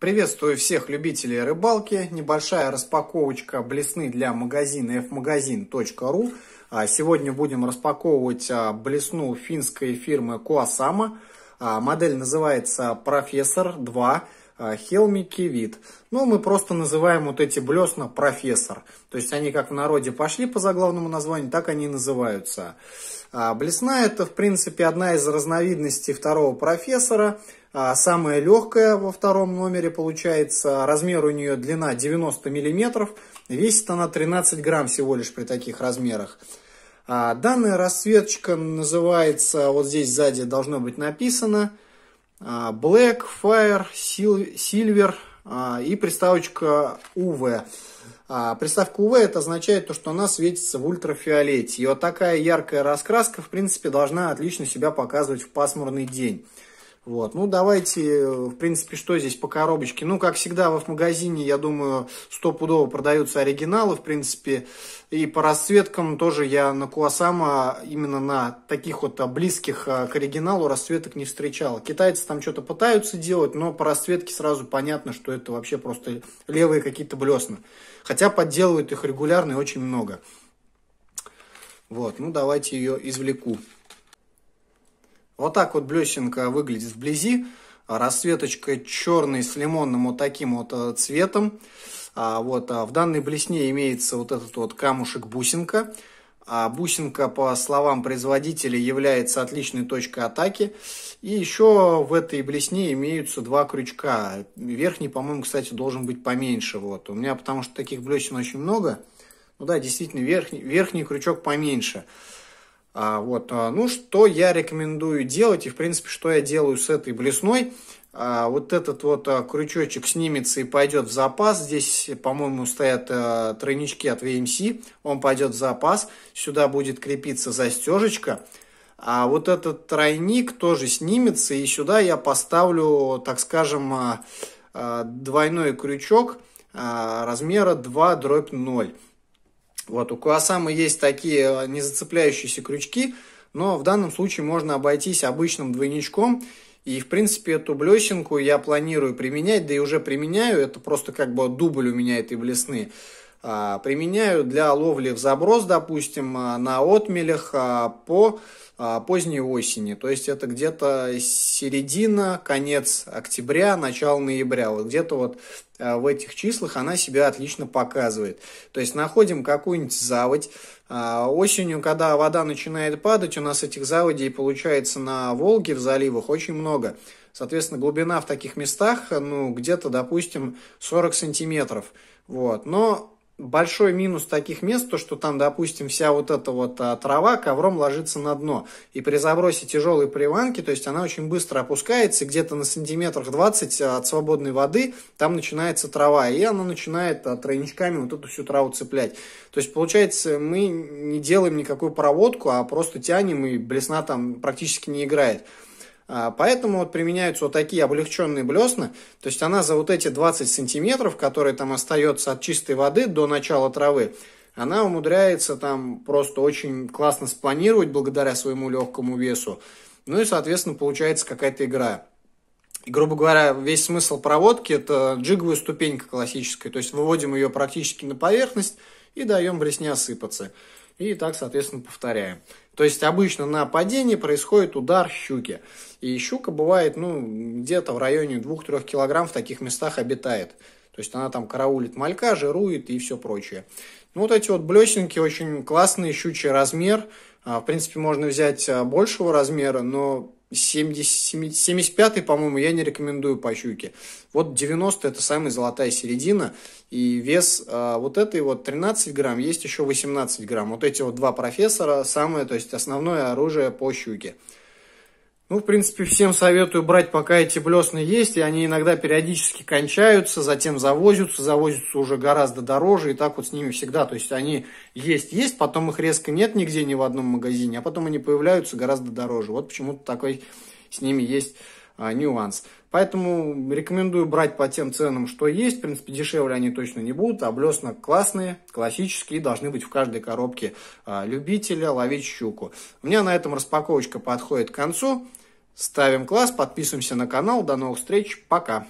Приветствую всех любителей рыбалки. Небольшая распаковочка блесны для магазина fmagazin.ru. А, сегодня будем распаковывать а, блесну финской фирмы Куасама. А, модель называется Профессор 2. Хелмики вид. Ну, мы просто называем вот эти блесна профессор. То есть они как в народе пошли по заглавному названию, так они и называются. А блесна – это, в принципе, одна из разновидностей второго профессора. А самая легкая во втором номере получается. Размер у нее длина 90 мм. Весит она 13 грамм всего лишь при таких размерах. А данная расцветочка называется, вот здесь сзади должно быть написано, Black Fire Silver а, и приставочка УВ. А, приставка УВ это означает то, что она светится в ультрафиолете. И вот такая яркая раскраска, в принципе, должна отлично себя показывать в пасмурный день. Вот. Ну, давайте, в принципе, что здесь по коробочке? Ну, как всегда, в магазине, я думаю, стопудово продаются оригиналы, в принципе. И по расцветкам тоже я на Куасама именно на таких вот а, близких а, к оригиналу расцветок не встречал. Китайцы там что-то пытаются делать, но по расцветке сразу понятно, что это вообще просто левые какие-то блесна. Хотя подделывают их регулярно и очень много. Вот, ну давайте ее извлеку. Вот так вот блесенка выглядит вблизи. А расцветочка черный с лимонным вот таким вот э, цветом. А вот а в данной блесне имеется вот этот вот камушек-бусинка. А бусинка, по словам производителя, является отличной точкой атаки. И еще в этой блесне имеются два крючка. Верхний, по-моему, кстати, должен быть поменьше. Вот. У меня, потому что таких блесен очень много. Ну да, действительно, верхний, верхний крючок поменьше. А, вот, а, ну, что я рекомендую делать, и, в принципе, что я делаю с этой блесной. А, вот этот вот а, крючочек снимется и пойдет в запас. Здесь, по-моему, стоят а, тройнички от VMC, он пойдет в запас. Сюда будет крепиться застежечка. А вот этот тройник тоже снимется, и сюда я поставлю, так скажем, двойной крючок размера 2 дробь 0. Вот, у Куасамы есть такие э, не зацепляющиеся крючки, но в данном случае можно обойтись обычным двойничком. И, в принципе, эту блесенку я планирую применять, да и уже применяю. Это просто как бы дубль у меня этой блесны. А, применяю для ловли в заброс, допустим, а, на отмелях а, по поздней осени. То есть это где-то середина, конец октября, начало ноября. Вот где-то вот в этих числах она себя отлично показывает. То есть находим какую-нибудь заводь. Осенью, когда вода начинает падать, у нас этих заводей получается на Волге, в заливах очень много. Соответственно, глубина в таких местах, ну, где-то, допустим, 40 сантиметров. Вот. Но большой минус таких мест, то что там, допустим, вся вот эта вот а, трава ковром ложится на дно. И при забросе тяжелой приванки, то есть она очень быстро опускается, где-то на сантиметрах 20 а, от свободной воды там начинается трава, и она начинает а, тройничками вот эту всю траву цеплять. То есть, получается, мы не делаем никакую проводку, а просто тянем, и блесна там практически не играет. А, поэтому вот применяются вот такие облегченные блесны. То есть она за вот эти 20 сантиметров, которые там остается от чистой воды до начала травы, она умудряется там просто очень классно спланировать благодаря своему легкому весу. Ну и, соответственно, получается какая-то игра. И, грубо говоря, весь смысл проводки – это джиговая ступенька классическая. То есть выводим ее практически на поверхность и даем блесне осыпаться. И так, соответственно, повторяем. То есть обычно на падении происходит удар щуки. И щука бывает, ну, где-то в районе 2-3 килограмм в таких местах обитает. То есть она там караулит малька, жирует и все прочее. Ну, вот эти вот блесенки очень классный щучий размер. А, в принципе, можно взять а, большего размера, но 70, 75 по-моему, я не рекомендую по щуке. Вот 90 это самая золотая середина. И вес а, вот этой вот 13 грамм, есть еще 18 грамм. Вот эти вот два профессора, самое, то есть основное оружие по щуке. Ну, в принципе, всем советую брать, пока эти блесны есть, и они иногда периодически кончаются, затем завозятся, завозятся уже гораздо дороже, и так вот с ними всегда. То есть они есть, есть, потом их резко нет нигде, ни в одном магазине, а потом они появляются гораздо дороже. Вот почему-то такой с ними есть а, нюанс. Поэтому рекомендую брать по тем ценам, что есть. В принципе, дешевле они точно не будут, а блесна классные, классические, должны быть в каждой коробке а, любителя ловить щуку. У меня на этом распаковочка подходит к концу. Ставим класс, подписываемся на канал. До новых встреч. Пока.